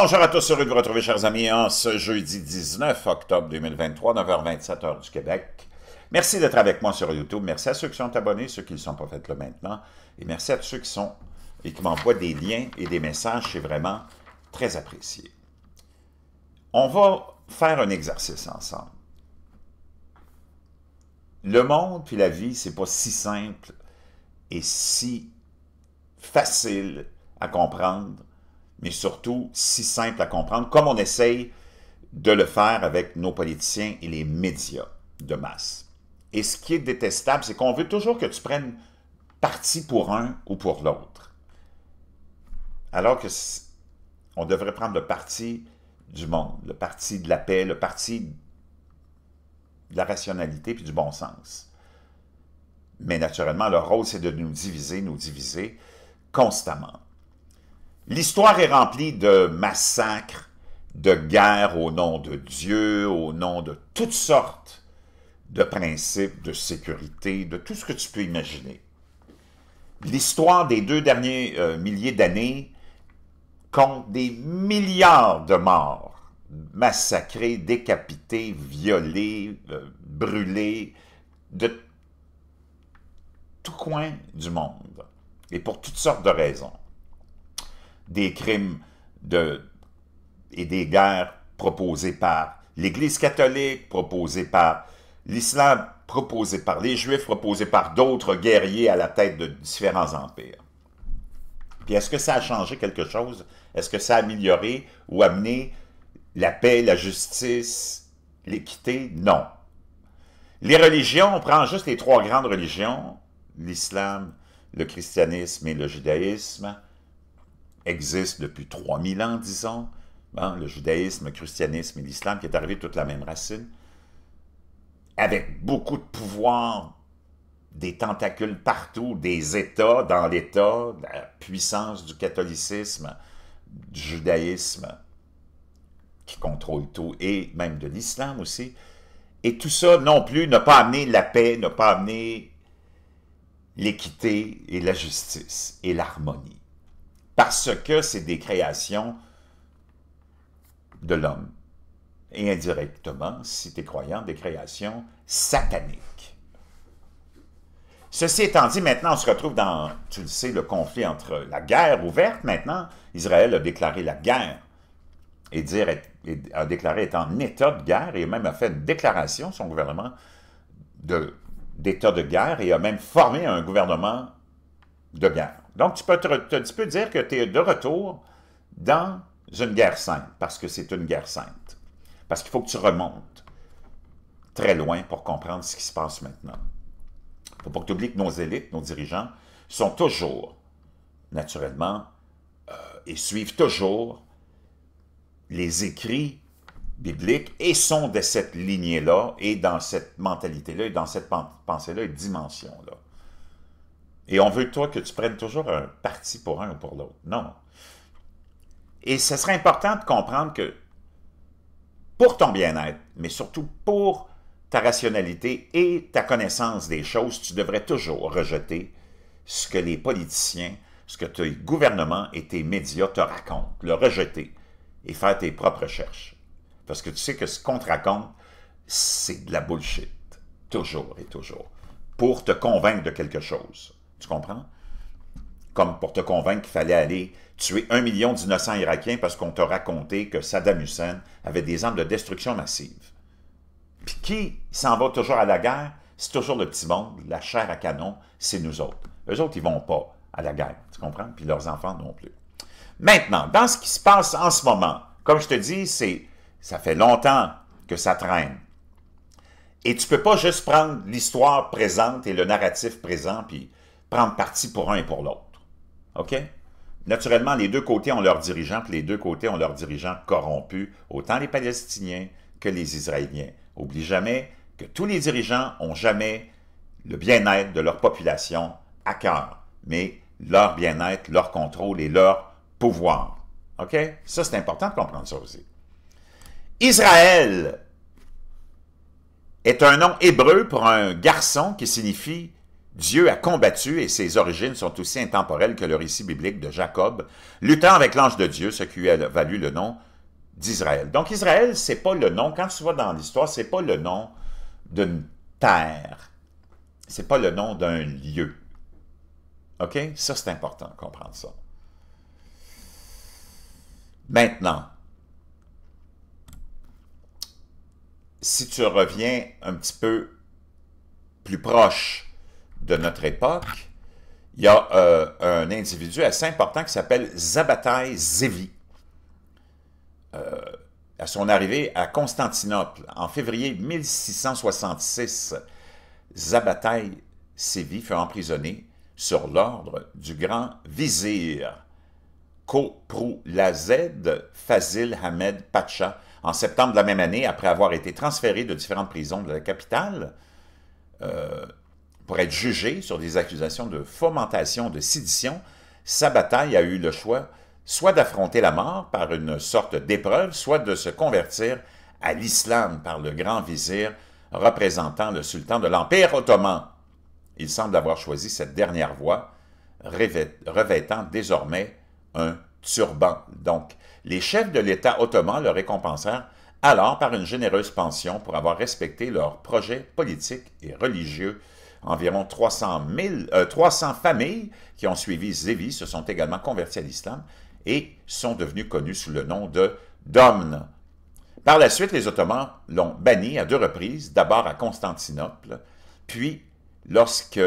bonjour à tous, heureux de vous retrouver, chers amis, en ce jeudi 19 octobre 2023, 9h27, heure du Québec. Merci d'être avec moi sur YouTube. Merci à ceux qui sont abonnés, ceux qui ne sont pas faits là maintenant. Et merci à tous ceux qui sont et qui m'envoient des liens et des messages. C'est vraiment très apprécié. On va faire un exercice ensemble. Le monde puis la vie, c'est pas si simple et si facile à comprendre mais surtout si simple à comprendre, comme on essaye de le faire avec nos politiciens et les médias de masse. Et ce qui est détestable, c'est qu'on veut toujours que tu prennes parti pour un ou pour l'autre. Alors que on devrait prendre le parti du monde, le parti de la paix, le parti de la rationalité puis du bon sens. Mais naturellement, leur rôle, c'est de nous diviser, nous diviser constamment. L'histoire est remplie de massacres, de guerres au nom de Dieu, au nom de toutes sortes de principes de sécurité, de tout ce que tu peux imaginer. L'histoire des deux derniers euh, milliers d'années compte des milliards de morts massacrés, décapités, violés, euh, brûlés, de tout coin du monde, et pour toutes sortes de raisons des crimes de, et des guerres proposées par l'Église catholique, proposées par l'islam, proposées par les Juifs, proposées par d'autres guerriers à la tête de différents empires. Puis est-ce que ça a changé quelque chose? Est-ce que ça a amélioré ou amené la paix, la justice, l'équité? Non. Les religions, on prend juste les trois grandes religions, l'islam, le christianisme et le judaïsme existe depuis 3000 ans, disons, hein, le judaïsme, le christianisme et l'islam, qui est arrivé de toute la même racine, avec beaucoup de pouvoir, des tentacules partout, des États dans l'État, la puissance du catholicisme, du judaïsme, qui contrôle tout, et même de l'islam aussi. Et tout ça non plus n'a pas amené la paix, n'a pas amené l'équité et la justice et l'harmonie parce que c'est des créations de l'homme. Et indirectement, si tu es croyant, des créations sataniques. Ceci étant dit, maintenant, on se retrouve dans, tu le sais, le conflit entre la guerre ouverte. Maintenant, Israël a déclaré la guerre et, dire, a déclaré être en état de guerre et même a fait une déclaration, son gouvernement, d'état de guerre et a même formé un gouvernement de guerre. Donc, tu peux, te, peux dire que tu es de retour dans une guerre sainte, parce que c'est une guerre sainte. Parce qu'il faut que tu remontes très loin pour comprendre ce qui se passe maintenant. Il ne faut pas que tu oublies que nos élites, nos dirigeants, sont toujours, naturellement, euh, et suivent toujours les écrits bibliques et sont de cette lignée-là, et dans cette mentalité-là, et dans cette pensée-là, et dimension-là. Et on veut, toi, que tu prennes toujours un parti pour un ou pour l'autre. Non. Et ce serait important de comprendre que pour ton bien-être, mais surtout pour ta rationalité et ta connaissance des choses, tu devrais toujours rejeter ce que les politiciens, ce que tes gouvernements et tes médias te racontent, le rejeter et faire tes propres recherches. Parce que tu sais que ce qu'on te raconte, c'est de la bullshit, toujours et toujours, pour te convaincre de quelque chose. Tu comprends? Comme pour te convaincre qu'il fallait aller tuer un million d'innocents irakiens parce qu'on t'a raconté que Saddam Hussein avait des armes de destruction massive. Puis qui s'en va toujours à la guerre? C'est toujours le petit monde, la chair à canon, c'est nous autres. Eux autres, ils vont pas à la guerre, tu comprends? Puis leurs enfants non plus. Maintenant, dans ce qui se passe en ce moment, comme je te dis, c'est ça fait longtemps que ça traîne. Et tu peux pas juste prendre l'histoire présente et le narratif présent puis prendre parti pour un et pour l'autre. OK? Naturellement, les deux côtés ont leurs dirigeants, puis les deux côtés ont leurs dirigeants corrompus, autant les Palestiniens que les Israéliens. Oublie jamais que tous les dirigeants ont jamais le bien-être de leur population à cœur, mais leur bien-être, leur contrôle et leur pouvoir. OK? Ça, c'est important de comprendre ça aussi. Israël est un nom hébreu pour un garçon qui signifie Dieu a combattu et ses origines sont aussi intemporelles que le récit biblique de Jacob, luttant avec l'ange de Dieu, ce qui lui a valu le nom d'Israël. Donc Israël, c'est pas le nom, quand tu vas dans l'histoire, c'est pas le nom d'une terre. C'est pas le nom d'un lieu. OK? Ça, c'est important de comprendre ça. Maintenant, si tu reviens un petit peu plus proche de notre époque, il y a euh, un individu assez important qui s'appelle Zabataï Zevi. Euh, à son arrivée à Constantinople, en février 1666, Zabataï Zevi fut emprisonné sur l'ordre du grand vizir Koprulazed Fazil Hamed Pacha en septembre de la même année, après avoir été transféré de différentes prisons de la capitale. Euh, pour être jugé sur des accusations de fomentation, de sédition, bataille a eu le choix soit d'affronter la mort par une sorte d'épreuve, soit de se convertir à l'islam par le grand vizir représentant le sultan de l'Empire ottoman. Il semble avoir choisi cette dernière voie, revêtant désormais un turban. Donc, les chefs de l'État ottoman le récompensèrent alors par une généreuse pension pour avoir respecté leurs projets politiques et religieux Environ 300, 300 euh, familles qui ont suivi Zévi se sont également converties à l'islam et sont devenues connues sous le nom de Domne. Par la suite, les Ottomans l'ont banni à deux reprises, d'abord à Constantinople, puis lorsque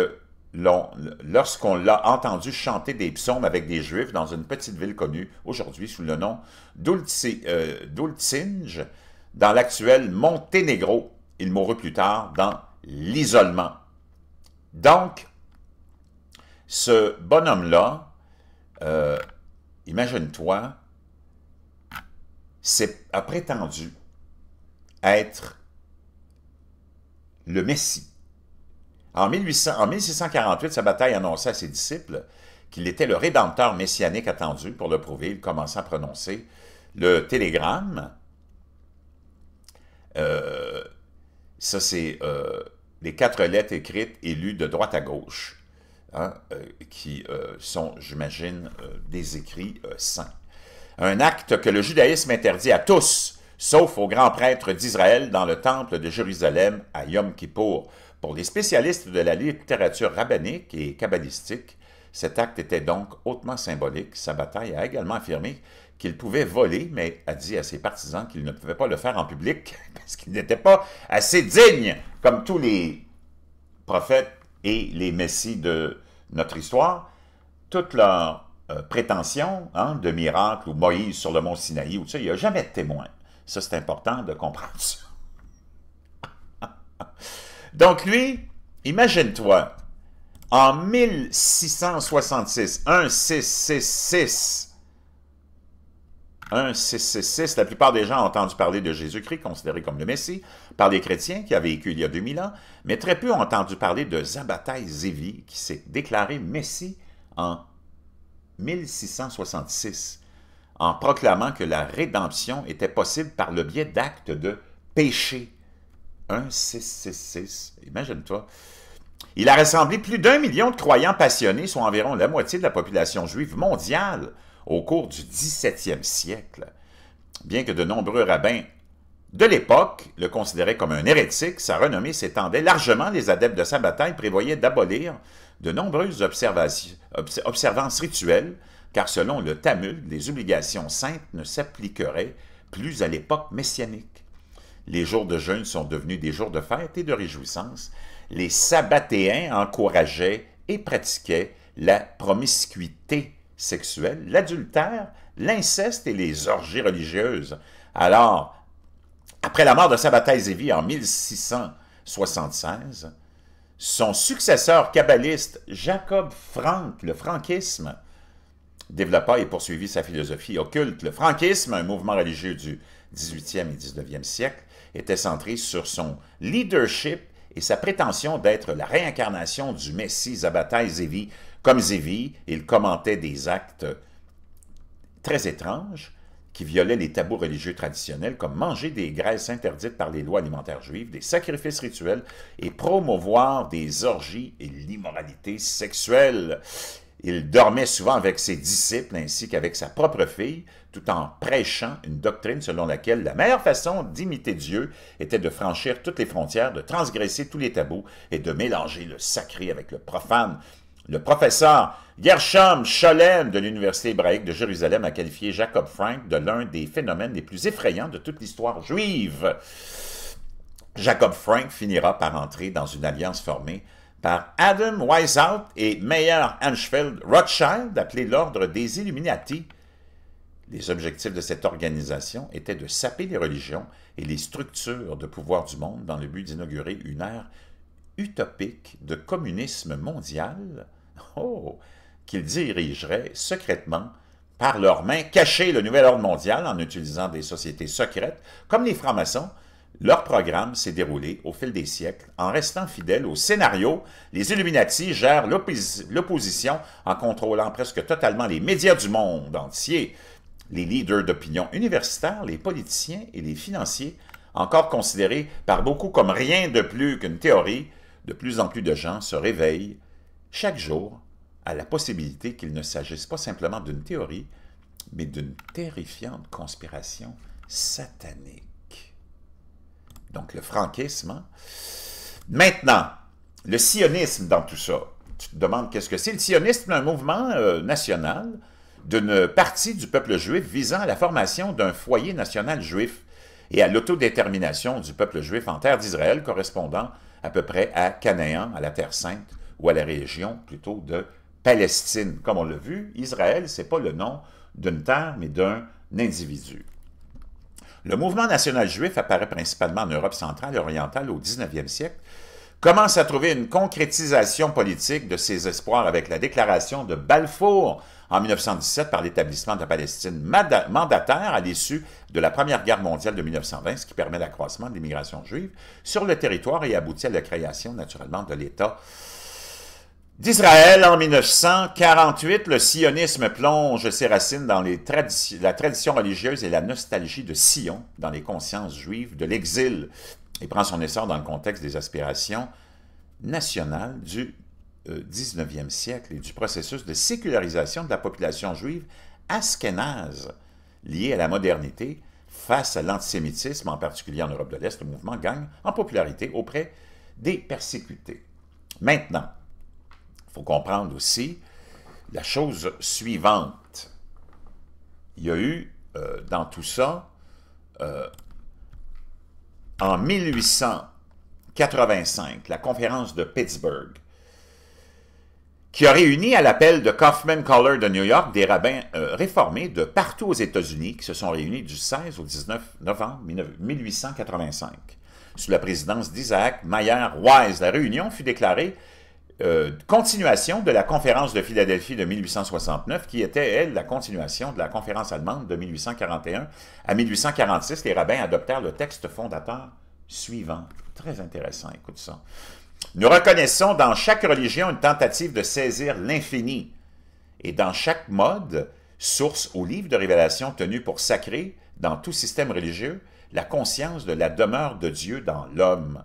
lorsqu'on l'a entendu chanter des psaumes avec des Juifs dans une petite ville connue aujourd'hui sous le nom d'Ultinge, euh, dans l'actuel Monténégro. Il mourut plus tard dans l'isolement. Donc, ce bonhomme-là, euh, imagine-toi, a prétendu être le Messie. En, 1648, sa bataille annonçait à ses disciples qu'il était le rédempteur messianique attendu. Pour le prouver, il commença à prononcer le télégramme. Euh, ça, c'est euh, les quatre lettres écrites et lues de droite à gauche, hein, euh, qui euh, sont, j'imagine, euh, des écrits saints. Un acte que le judaïsme interdit à tous, sauf aux grands prêtres d'Israël dans le temple de Jérusalem à Yom Kippour. Pour les spécialistes de la littérature rabbinique et kabbalistique, cet acte était donc hautement symbolique. Sa bataille a également affirmé qu'il pouvait voler, mais a dit à ses partisans qu'il ne pouvait pas le faire en public parce qu'il n'était pas assez digne, comme tous les prophètes et les messies de notre histoire. Toutes leurs euh, prétentions hein, de miracles, ou Moïse sur le mont Sinaï ou ça, il n'y a jamais de témoin. Ça, c'est important de comprendre ça. Donc lui, imagine-toi, en 1666, 1666, 6, la plupart des gens ont entendu parler de Jésus-Christ, considéré comme le Messie, par les chrétiens qui avaient vécu il y a 2000 ans, mais très peu ont entendu parler de Zabataï Zévi qui s'est déclaré Messie en 1666, en proclamant que la rédemption était possible par le biais d'actes de péché. 1666, imagine-toi. Il a rassemblé plus d'un million de croyants passionnés, soit environ la moitié de la population juive mondiale, au cours du XVIIe siècle, bien que de nombreux rabbins de l'époque le considéraient comme un hérétique, sa renommée s'étendait largement. Les adeptes de sa bataille prévoyaient d'abolir de nombreuses observances rituelles, car selon le Talmud, les obligations saintes ne s'appliqueraient plus à l'époque messianique. Les jours de jeûne sont devenus des jours de fête et de réjouissance. Les sabbatéens encourageaient et pratiquaient la promiscuité sexuelle, l'adultère, l'inceste et les orgies religieuses. Alors, après la mort de Sabbatai Zévi en 1676, son successeur kabbaliste Jacob Frank, le franquisme, développa et poursuivit sa philosophie occulte. Le franquisme, un mouvement religieux du 18e et 19e siècle, était centré sur son leadership et sa prétention d'être la réincarnation du Messie Sabbatai Zévi, comme Zévi, il commentait des actes très étranges qui violaient les tabous religieux traditionnels, comme manger des graisses interdites par les lois alimentaires juives, des sacrifices rituels et promouvoir des orgies et l'immoralité sexuelle. Il dormait souvent avec ses disciples ainsi qu'avec sa propre fille, tout en prêchant une doctrine selon laquelle la meilleure façon d'imiter Dieu était de franchir toutes les frontières, de transgresser tous les tabous et de mélanger le sacré avec le profane. Le professeur Gershom Scholem de l'Université hébraïque de Jérusalem a qualifié Jacob Frank de l'un des phénomènes les plus effrayants de toute l'histoire juive. Jacob Frank finira par entrer dans une alliance formée par Adam Weishaupt et Meyer Anschfeld Rothschild, appelé l'Ordre des Illuminati. Les objectifs de cette organisation étaient de saper les religions et les structures de pouvoir du monde dans le but d'inaugurer une ère utopique de communisme mondial oh, qu'ils dirigeraient secrètement par leurs mains, cachées le nouvel ordre mondial en utilisant des sociétés secrètes, comme les francs-maçons, leur programme s'est déroulé au fil des siècles en restant fidèle au scénario. Les Illuminati gèrent l'opposition en contrôlant presque totalement les médias du monde entier, les leaders d'opinion universitaires, les politiciens et les financiers, encore considérés par beaucoup comme rien de plus qu'une théorie, de plus en plus de gens se réveillent chaque jour à la possibilité qu'il ne s'agisse pas simplement d'une théorie, mais d'une terrifiante conspiration satanique. Donc le franquisme. Maintenant, le sionisme dans tout ça. Tu te demandes qu'est-ce que c'est. Le sionisme, un mouvement euh, national d'une partie du peuple juif visant à la formation d'un foyer national juif et à l'autodétermination du peuple juif en terre d'Israël correspondant à peu près à Canaan, à la Terre Sainte, ou à la région plutôt de Palestine. Comme on l'a vu, Israël, ce n'est pas le nom d'une terre, mais d'un individu. Le mouvement national juif apparaît principalement en Europe centrale et orientale au 19e siècle, commence à trouver une concrétisation politique de ses espoirs avec la déclaration de Balfour en 1917 par l'établissement de la Palestine mandataire à l'issue de la Première Guerre mondiale de 1920, ce qui permet l'accroissement de l'immigration juive sur le territoire et aboutit à la création naturellement de l'État d'Israël en 1948, le sionisme plonge ses racines dans la tradition religieuse et la nostalgie de Sion dans les consciences juives de l'exil et prend son essor dans le contexte des aspirations nationales du 19e euh, siècle et du processus de sécularisation de la population juive askénaze liée à la modernité face à l'antisémitisme, en particulier en Europe de l'Est, le mouvement gagne en popularité auprès des persécutés. Maintenant, il faut comprendre aussi la chose suivante. Il y a eu euh, dans tout ça, euh, en 1885, la conférence de Pittsburgh, qui a réuni à l'appel de Kaufman Caller de New York des rabbins euh, réformés de partout aux États-Unis qui se sont réunis du 16 au 19 novembre 1885. Sous la présidence d'Isaac Mayer Wise, la réunion fut déclarée euh, continuation de la conférence de Philadelphie de 1869, qui était, elle, la continuation de la conférence allemande de 1841 à 1846. Les rabbins adoptèrent le texte fondateur suivant. Très intéressant, écoute ça. Nous reconnaissons dans chaque religion une tentative de saisir l'infini, et dans chaque mode, source au livre de révélation tenu pour sacré, dans tout système religieux, la conscience de la demeure de Dieu dans l'homme.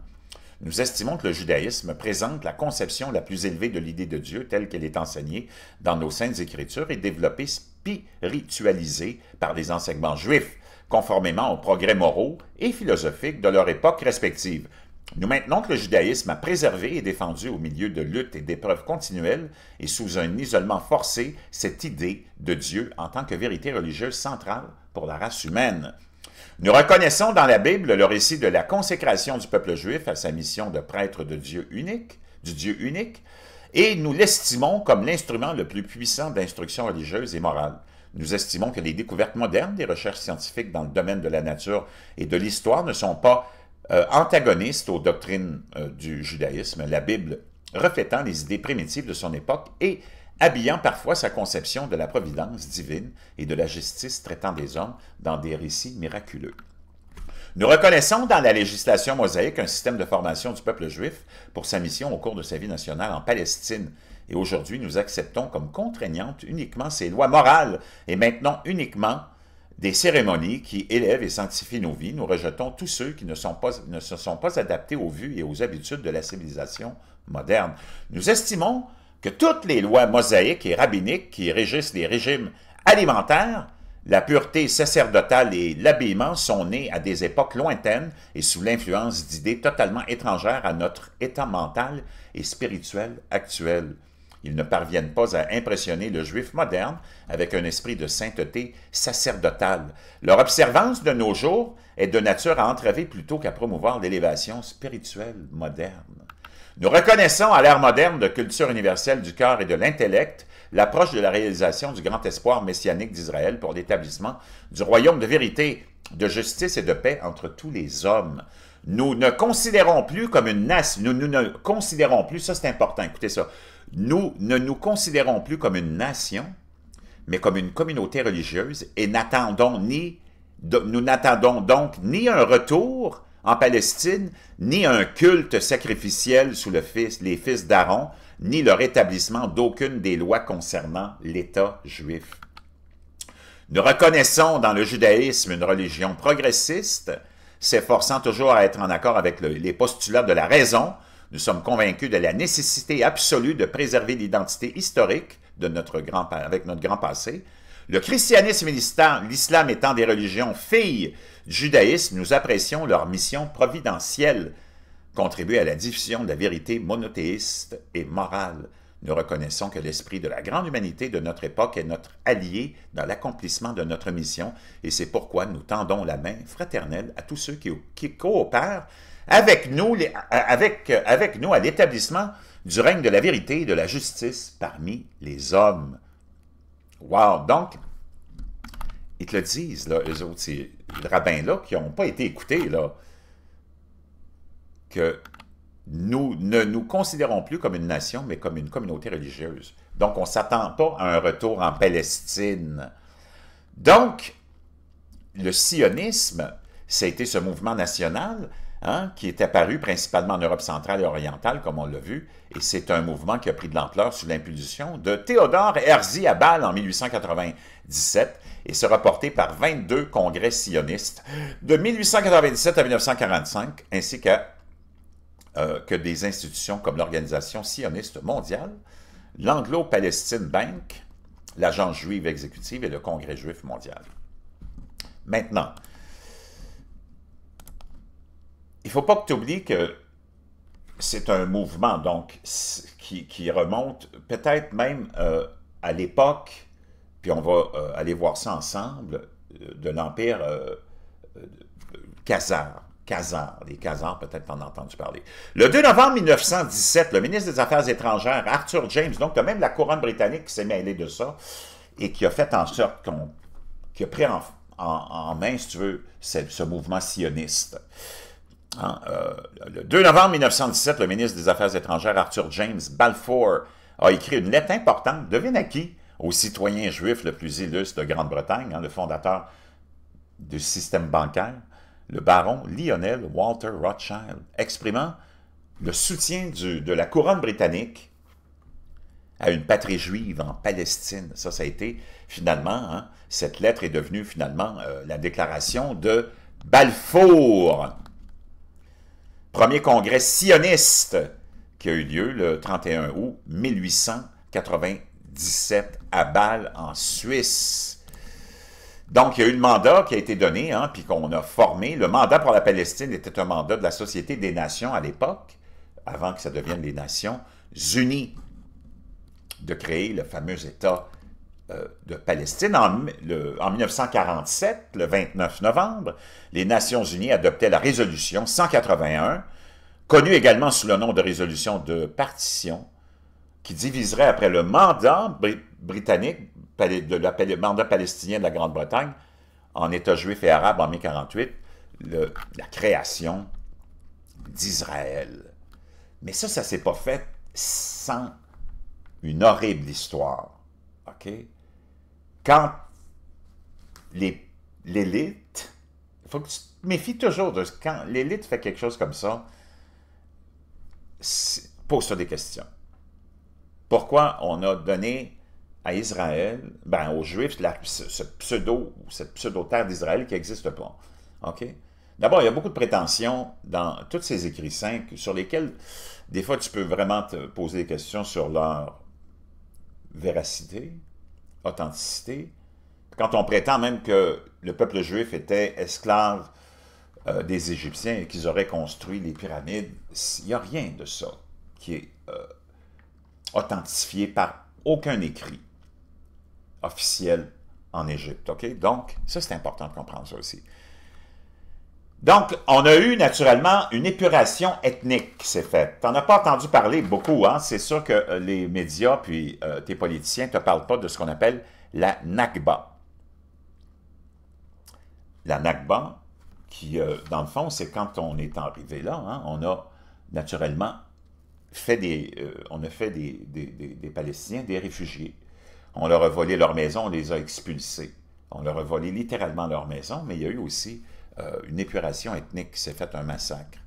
Nous estimons que le judaïsme présente la conception la plus élevée de l'idée de Dieu telle qu'elle est enseignée dans nos saintes écritures et développée spiritualisée par les enseignements juifs, conformément aux progrès moraux et philosophiques de leur époque respective. Nous maintenons que le judaïsme a préservé et défendu au milieu de luttes et d'épreuves continuelles et sous un isolement forcé cette idée de Dieu en tant que vérité religieuse centrale pour la race humaine. Nous reconnaissons dans la Bible le récit de la consécration du peuple juif à sa mission de prêtre de Dieu unique, du Dieu unique, et nous l'estimons comme l'instrument le plus puissant d'instruction religieuse et morale. Nous estimons que les découvertes modernes des recherches scientifiques dans le domaine de la nature et de l'histoire ne sont pas euh, antagoniste aux doctrines euh, du judaïsme, la Bible reflétant les idées primitives de son époque et habillant parfois sa conception de la providence divine et de la justice traitant des hommes dans des récits miraculeux. Nous reconnaissons dans la législation mosaïque un système de formation du peuple juif pour sa mission au cours de sa vie nationale en Palestine. Et aujourd'hui, nous acceptons comme contraignantes uniquement ses lois morales et maintenant uniquement des cérémonies qui élèvent et sanctifient nos vies, nous rejetons tous ceux qui ne, ne se sont pas adaptés aux vues et aux habitudes de la civilisation moderne. Nous estimons que toutes les lois mosaïques et rabbiniques qui régissent les régimes alimentaires, la pureté sacerdotale et l'habillement sont nés à des époques lointaines et sous l'influence d'idées totalement étrangères à notre état mental et spirituel actuel ils ne parviennent pas à impressionner le juif moderne avec un esprit de sainteté sacerdotale. Leur observance de nos jours est de nature à entraver plutôt qu'à promouvoir l'élévation spirituelle moderne. Nous reconnaissons à l'ère moderne de culture universelle du cœur et de l'intellect l'approche de la réalisation du grand espoir messianique d'Israël pour l'établissement du royaume de vérité, de justice et de paix entre tous les hommes. Nous ne considérons plus comme une nation, nous, nous ne considérons plus, ça c'est important, écoutez ça, nous ne nous considérons plus comme une nation, mais comme une communauté religieuse et nous n'attendons donc ni un retour en Palestine, ni un culte sacrificiel sous les fils d'Aaron, ni le rétablissement d'aucune des lois concernant l'État juif. Nous reconnaissons dans le judaïsme une religion progressiste, s'efforçant toujours à être en accord avec les postulats de la raison, nous sommes convaincus de la nécessité absolue de préserver l'identité historique de notre grand, avec notre grand passé. Le christianisme et l'islam étant des religions filles du judaïsme, nous apprécions leur mission providentielle, contribuer à la diffusion de la vérité monothéiste et morale. Nous reconnaissons que l'esprit de la grande humanité de notre époque est notre allié dans l'accomplissement de notre mission et c'est pourquoi nous tendons la main fraternelle à tous ceux qui coopèrent avec nous, euh, euh, avec, nous à l'établissement du règne de la vérité et de la justice parmi les hommes. Wow! Donc, ils te le disent, là, eux autres, ces rabbins-là, qui n'ont pas été écoutés, là, que nous ne nous considérons plus comme une nation, mais comme une communauté religieuse. Donc, on ne s'attend pas à un retour en Palestine. Donc, le sionisme, ça a été ce mouvement national, Hein, qui est apparu principalement en Europe centrale et orientale, comme on l'a vu, et c'est un mouvement qui a pris de l'ampleur sous l'impulsion de Théodore Herzi à Bâle en 1897 et sera porté par 22 congrès sionistes de 1897 à 1945, ainsi que, euh, que des institutions comme l'Organisation sioniste mondiale, l'Anglo-Palestine Bank, l'Agence juive exécutive et le Congrès juif mondial. Maintenant, il ne faut pas que tu oublies que c'est un mouvement, donc, qui, remonte peut-être même euh, à l'époque, puis on va euh, aller voir ça ensemble, euh, de l'Empire Khazar. les Khazars, peut-être t'en as entendu parler. Le 2 novembre 1917, le ministre des Affaires étrangères, Arthur James, donc tu même la couronne britannique qui s'est mêlée de ça, et qui a fait en sorte qu'on, qui a pris en, en, main, si tu veux, ce mouvement sioniste. Hein, euh, le 2 novembre 1917, le ministre des Affaires étrangères Arthur James Balfour a écrit une lettre importante, devine à qui, au citoyen juif le plus illustre de Grande-Bretagne, hein, le fondateur du système bancaire, le baron Lionel Walter Rothschild, exprimant le soutien de la couronne britannique à une patrie juive en Palestine. Ça, ça a été finalement, hein, cette lettre est devenue finalement euh, la déclaration de Balfour. Premier congrès sioniste qui a eu lieu le 31 août 1897 à Bâle, en Suisse. Donc, il y a eu le mandat qui a été donné, hein, puis qu'on a formé. Le mandat pour la Palestine était un mandat de la Société des Nations à l'époque, avant que ça devienne les Nations Unies, de créer le fameux État euh, de Palestine en, en, 1947, le 29 novembre, les Nations Unies adoptaient la résolution 181, connue également sous le nom de résolution de partition, qui diviserait après le mandat britannique, de le mandat palestinien de la Grande-Bretagne, en État juif et arabe en 1948, la création d'Israël. Mais ça, ça ne s'est pas fait sans une horrible histoire. OK? quand l'élite, faut que tu méfies toujours de quand l'élite fait quelque chose comme ça, pose-toi des questions. Pourquoi on a donné à Israël, ben aux Juifs, ce, pseudo, cette pseudo-terre d'Israël qui n'existe pas? D'abord, il y a beaucoup de prétentions dans tous ces écrits saints sur lesquels, des fois, tu peux vraiment te poser des questions sur leur véracité, authenticité. Quand on prétend même que le peuple juif était esclave euh, des Égyptiens et qu'ils auraient construit les pyramides, il n'y a rien de ça qui est euh, authentifié par aucun écrit officiel en Égypte. Donc, ça, c'est important de comprendre ça aussi. Donc, on a eu naturellement une épuration ethnique qui s'est faite. Tu n'en as pas entendu parler beaucoup, hein? C'est sûr que euh, les médias puis euh, tes politiciens te parlent pas de ce qu'on appelle la Nakba. La Nakba, qui, euh, dans le fond, c'est quand on est arrivé là, hein, on a naturellement fait des, on a fait des, des, des, Palestiniens des réfugiés. On leur a volé leur maison, on les a expulsés. On leur a volé littéralement leur maison, mais il y a eu aussi euh, une épuration ethnique, s'est faite un massacre.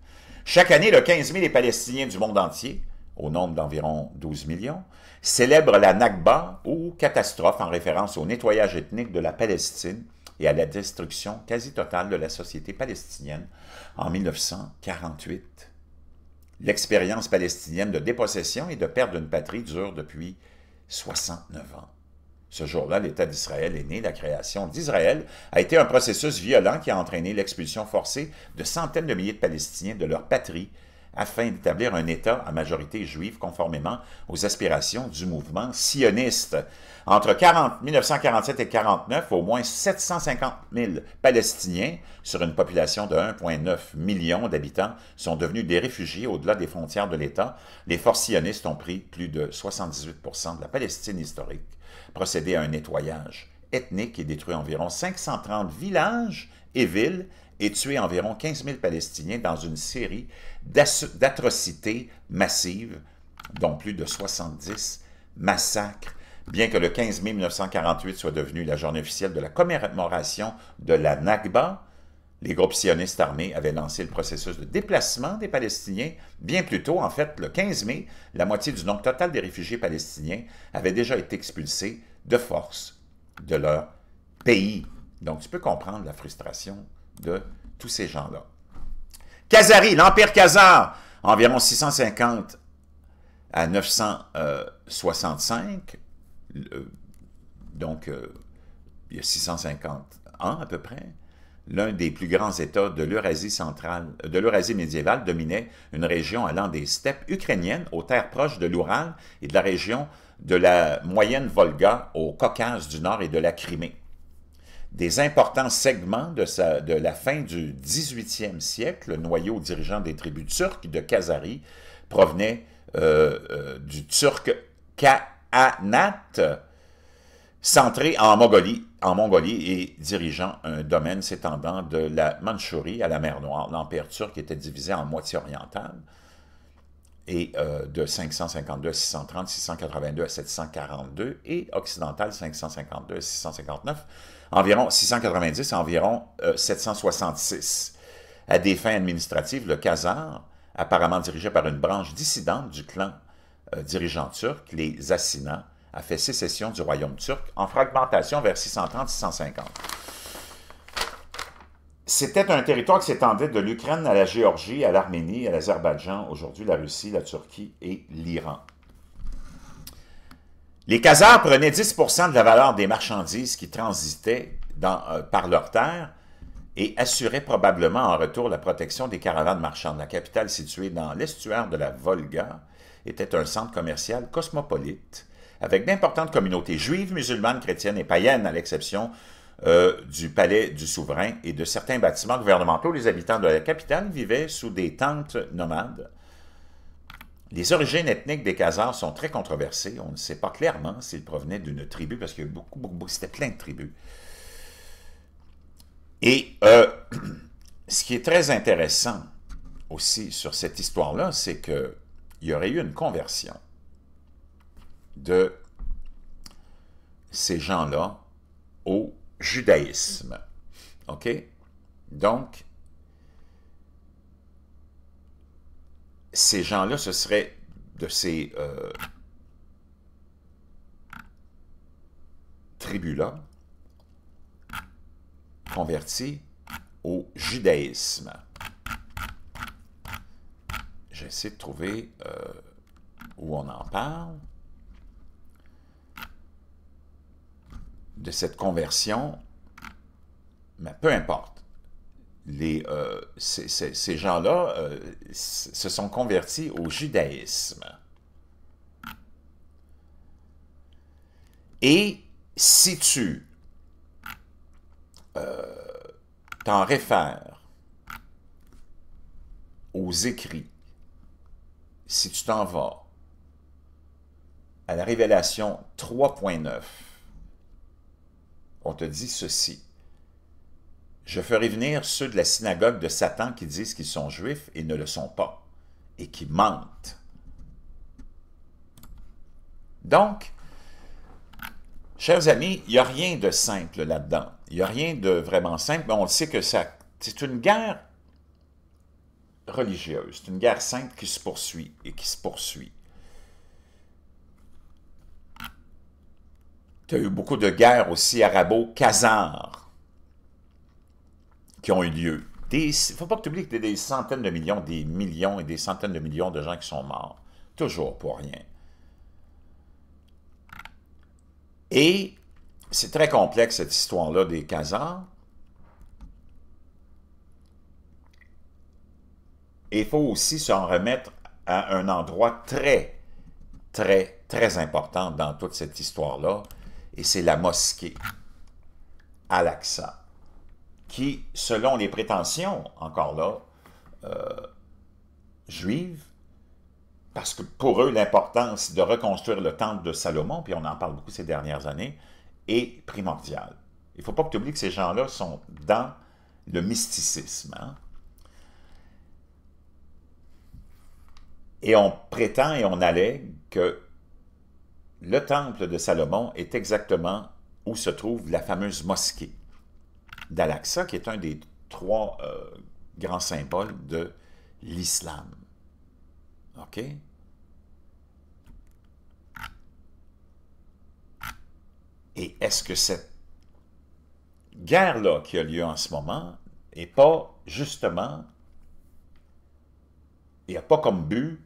Chaque année, le 15 mai, les Palestiniens du monde entier, au nombre d'environ 12 millions, célèbrent la Nakba ou catastrophe en référence au nettoyage ethnique de la Palestine et à la destruction quasi totale de la société palestinienne en 1948. L'expérience palestinienne de dépossession et de perte d'une patrie dure depuis 69 ans. Ce jour-là, l'État d'Israël est né. La création d'Israël a été un processus violent qui a entraîné l'expulsion forcée de centaines de milliers de Palestiniens de leur patrie afin d'établir un État à majorité juive conformément aux aspirations du mouvement sioniste. Entre 1947 et 1949, au moins 750 000 Palestiniens, sur une population de 1,9 million d'habitants, sont devenus des réfugiés au-delà des frontières de l'État. Les forces sionistes ont pris plus de 78 de la Palestine historique procéder à un nettoyage ethnique et détruit environ 530 villages et villes et tué environ 15 000 Palestiniens dans une série d'atrocités massives, dont plus de 70 massacres, bien que le 15 mai 1948 soit devenu la journée officielle de la commémoration de la Nakba, les groupes sionistes armés avaient lancé le processus de déplacement des Palestiniens bien plus tôt. En fait, le 15 mai, la moitié du nombre total des réfugiés palestiniens avait déjà été expulsés de force de leur pays. Donc, tu peux comprendre la frustration de tous ces gens-là. Khazari, l'Empire Khazar, environ 650 à 965, euh, donc euh, il y a 650 ans à peu près, l'un des plus grands États de l'Eurasie centrale, de l'Eurasie médiévale, dominait une région allant des steppes ukrainiennes aux terres proches de l'Oural et de la région de la moyenne Volga au Caucase du Nord et de la Crimée. Des importants segments de, la fin du XVIIIe siècle, le noyau dirigeant des tribus turques de Khazari provenait euh, euh, du turc Kaanat, centré en Mongolie, en et dirigeant un domaine s'étendant de la Manchourie à la mer Noire, l'Empire turc était divisé en moitié orientale, et euh, de 552 à 630, 682 à 742, et occidentale 552 à 659, environ 690 à environ 766. Euh, à des fins administratives, le Khazar, apparemment dirigé par une branche dissidente du clan euh, dirigeant turc, les Assina, a fait sécession du royaume turc en fragmentation vers 630-650. C'était un territoire qui s'étendait de l'Ukraine à la Géorgie, à l'Arménie, à l'Azerbaïdjan, aujourd'hui la Russie, la Turquie et l'Iran. Les Khazars prenaient 10 de la valeur des marchandises qui transitaient euh, par leurs terres et assuraient probablement en retour la protection des caravanes marchandes. La capitale située dans l'estuaire de la Volga était un centre commercial cosmopolite avec d'importantes communautés juives, musulmanes, chrétiennes et païennes, à l'exception euh, du palais du souverain et de certains bâtiments gouvernementaux. Les habitants de la capitale vivaient sous des tentes nomades. Les origines ethniques des Khazars sont très controversées. On ne sait pas clairement s'ils provenaient d'une tribu, parce que beaucoup, beaucoup, c'était plein de tribus. Et euh, ce qui est très intéressant aussi sur cette histoire-là, c'est qu'il y aurait eu une conversion de ces gens-là au judaïsme. OK? Donc, ces gens-là, ce serait de ces euh, tribus-là convertis au judaïsme. J'essaie de trouver euh, où on en parle. de cette conversion, mais peu importe. Les, euh, ces, gens-là euh, se sont convertis au judaïsme. Et si tu euh, t'en réfères aux écrits, si tu t'en vas à la révélation 3.9, on te dit ceci. Je ferai venir ceux de la synagogue de Satan qui disent qu'ils sont juifs et ne le sont pas, et qui mentent. Donc, chers amis, il n'y a rien de simple là-dedans. Il n'y a rien de vraiment simple, mais on sait que ça, c'est une guerre religieuse, c'est une guerre sainte qui se poursuit et qui se poursuit. tu as eu beaucoup de guerres aussi arabo-khazars qui ont eu lieu. Il ne faut pas que tu oublies que des centaines de millions, des millions et des centaines de millions de gens qui sont morts. Toujours pour rien. Et c'est très complexe, cette histoire-là des kazars. Et il faut aussi s'en remettre à un endroit très, très, très important dans toute cette histoire-là, et c'est la mosquée Al-Aqsa, qui, selon les prétentions, encore là, euh, juive, juives, parce que pour eux, l'importance de reconstruire le temple de Salomon, puis on en parle beaucoup ces dernières années, est primordiale. Il ne faut pas que tu oublies que ces gens-là sont dans le mysticisme. Hein. Et on prétend et on allègue que le temple de Salomon est exactement où se trouve la fameuse mosquée dal qui est un des trois euh, grands symboles de l'islam. OK? Et est-ce que cette guerre-là qui a lieu en ce moment n'est pas justement, et pas comme but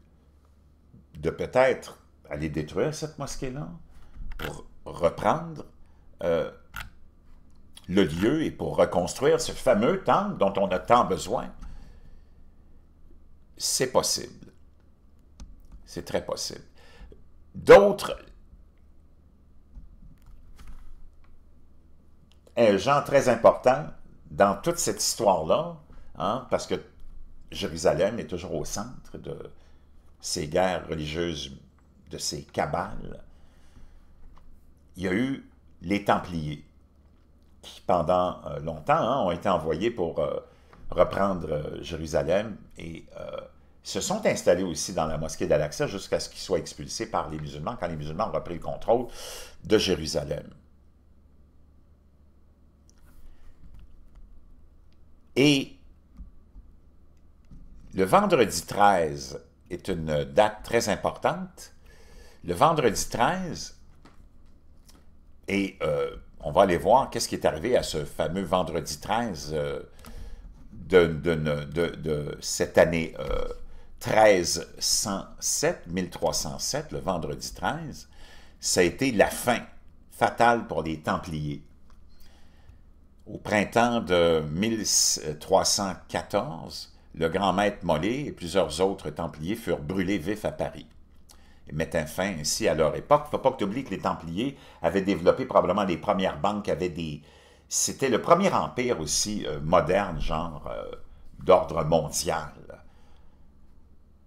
de peut-être aller détruire cette mosquée-là, pour reprendre euh, le lieu et pour reconstruire ce fameux temple dont on a tant besoin, c'est possible. C'est très possible. D'autres gens très important dans toute cette histoire-là, hein, parce que Jérusalem est toujours au centre de ces guerres religieuses de ces cabales, il y a eu les Templiers, qui pendant euh, longtemps hein, ont été envoyés pour euh, reprendre euh, Jérusalem et se sont installés aussi dans la mosquée dal jusqu'à ce qu'ils soient expulsés par les musulmans quand les musulmans ont repris le contrôle de Jérusalem. Et le vendredi 13 est une date très importante le vendredi 13, et euh, on va aller voir qu'est-ce qui est arrivé à ce fameux vendredi 13 euh, de, de, cette année 1307, euh, 1307, le vendredi 13, ça a été la fin fatale pour les Templiers. Au printemps de 1314, le grand maître Mollet et plusieurs autres Templiers furent brûlés vifs à Paris un fin ainsi à leur époque. Il ne faut pas que tu oublies que les Templiers avaient développé probablement les premières banques, avaient des... C'était le premier empire aussi euh, moderne, genre euh, d'ordre mondial.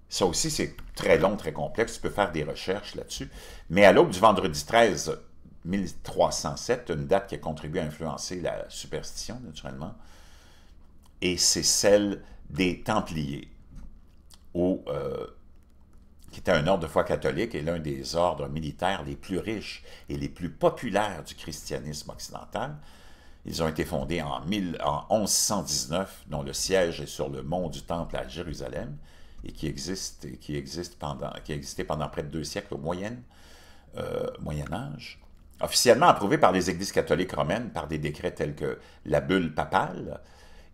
Ça aussi, c'est très long, très complexe. Tu peux faire des recherches là-dessus. Mais à l'aube du vendredi 13 1307, une date qui a contribué à influencer la superstition, naturellement, et c'est celle des Templiers, au qui était un ordre de foi catholique et l'un des ordres militaires les plus riches et les plus populaires du christianisme occidental. Ils ont été fondés en, 1119, dont le siège est sur le mont du Temple à Jérusalem, et qui existe, qui pendant, qui a existé pendant près de deux siècles au Moyen, euh, Moyen Âge. Officiellement approuvé par les églises catholiques romaines par des décrets tels que la bulle papale,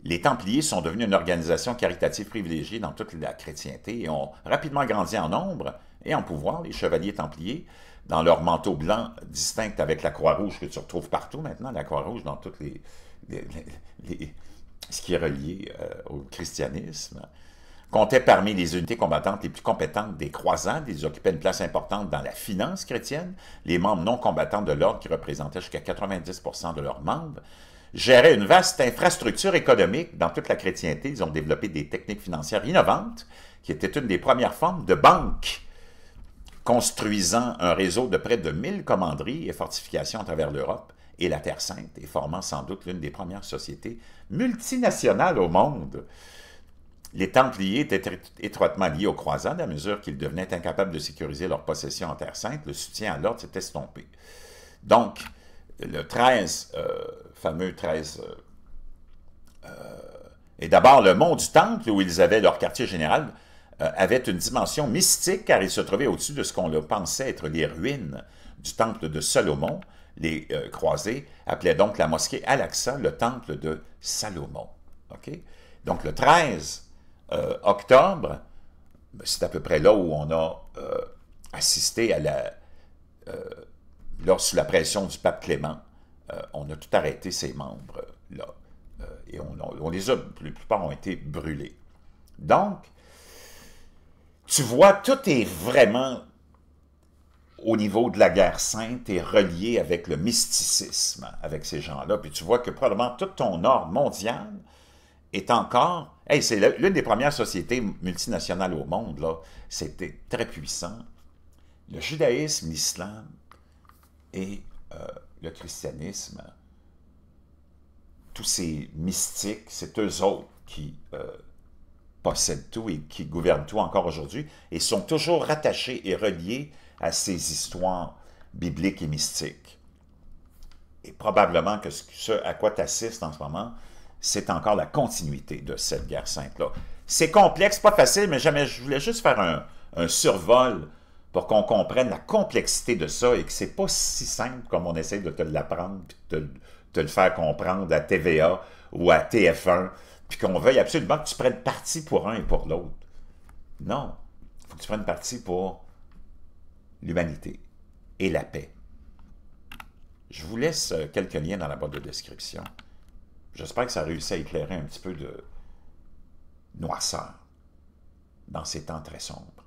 les Templiers sont devenus une organisation caritative privilégiée dans toute la chrétienté et ont rapidement grandi en nombre et en pouvoir, les chevaliers templiers, dans leur manteau blanc distinct avec la Croix-Rouge que tu retrouves partout maintenant, la Croix-Rouge dans toutes les, ce qui est relié euh, au christianisme, comptaient parmi les unités combattantes les plus compétentes des croisades. Ils occupaient une place importante dans la finance chrétienne. Les membres non combattants de l'ordre, qui représentaient jusqu'à 90 de leurs membres, géraient une vaste infrastructure économique. Dans toute la chrétienté, ils ont développé des techniques financières innovantes, qui étaient une des premières formes de banques construisant un réseau de près de 1000 commanderies et fortifications à travers l'Europe et la Terre Sainte, et formant sans doute l'une des premières sociétés multinationales au monde. Les Templiers étaient étroitement liés aux croisades à mesure qu'ils devenaient incapables de sécuriser leurs possessions en Terre Sainte. Le soutien à l'ordre s'est estompé. Donc, le 13 fameux 13... Euh, euh, et d'abord, le mont du Temple, où ils avaient leur quartier général, euh, avait une dimension mystique, car il se trouvait au-dessus de ce qu'on pensait être les ruines du temple de Salomon. Les croisés appelaient donc la mosquée Al-Aqsa le temple de Salomon. Donc le 13 octobre, ben, c'est à peu près là où on a assisté à la... Lors, sous la pression du pape Clément euh, on a tout arrêté ces membres-là. Euh, et on, les a, la plupart ont été brûlés. Donc, tu vois, tout est vraiment au niveau de la guerre sainte et relié avec le mysticisme, avec ces gens-là. Puis tu vois que probablement tout ton ordre mondial est encore... Hey, c'est l'une des premières sociétés multinationales au monde, là. C'était très puissant. Le judaïsme, l'islam et euh, le christianisme, tous ces mystiques, c'est eux autres qui euh, possèdent tout et qui gouvernent tout encore aujourd'hui et sont toujours rattachés et reliés à ces histoires bibliques et mystiques. Et probablement que ce à quoi tu assistes en ce moment, c'est encore la continuité de cette guerre sainte-là. C'est complexe, pas facile, mais jamais, je voulais juste faire un survol pour qu'on comprenne la complexité de ça et que c'est pas si simple comme on essaie de te l'apprendre et de te, le faire comprendre à TVA ou à TF1, puis qu'on veuille absolument que tu prennes parti pour un et pour l'autre. Non, il faut que tu prennes parti pour l'humanité et la paix. Je vous laisse euh, quelques liens dans la boîte de description. J'espère que ça a réussi à éclairer un petit peu de noirceur dans ces temps très sombres.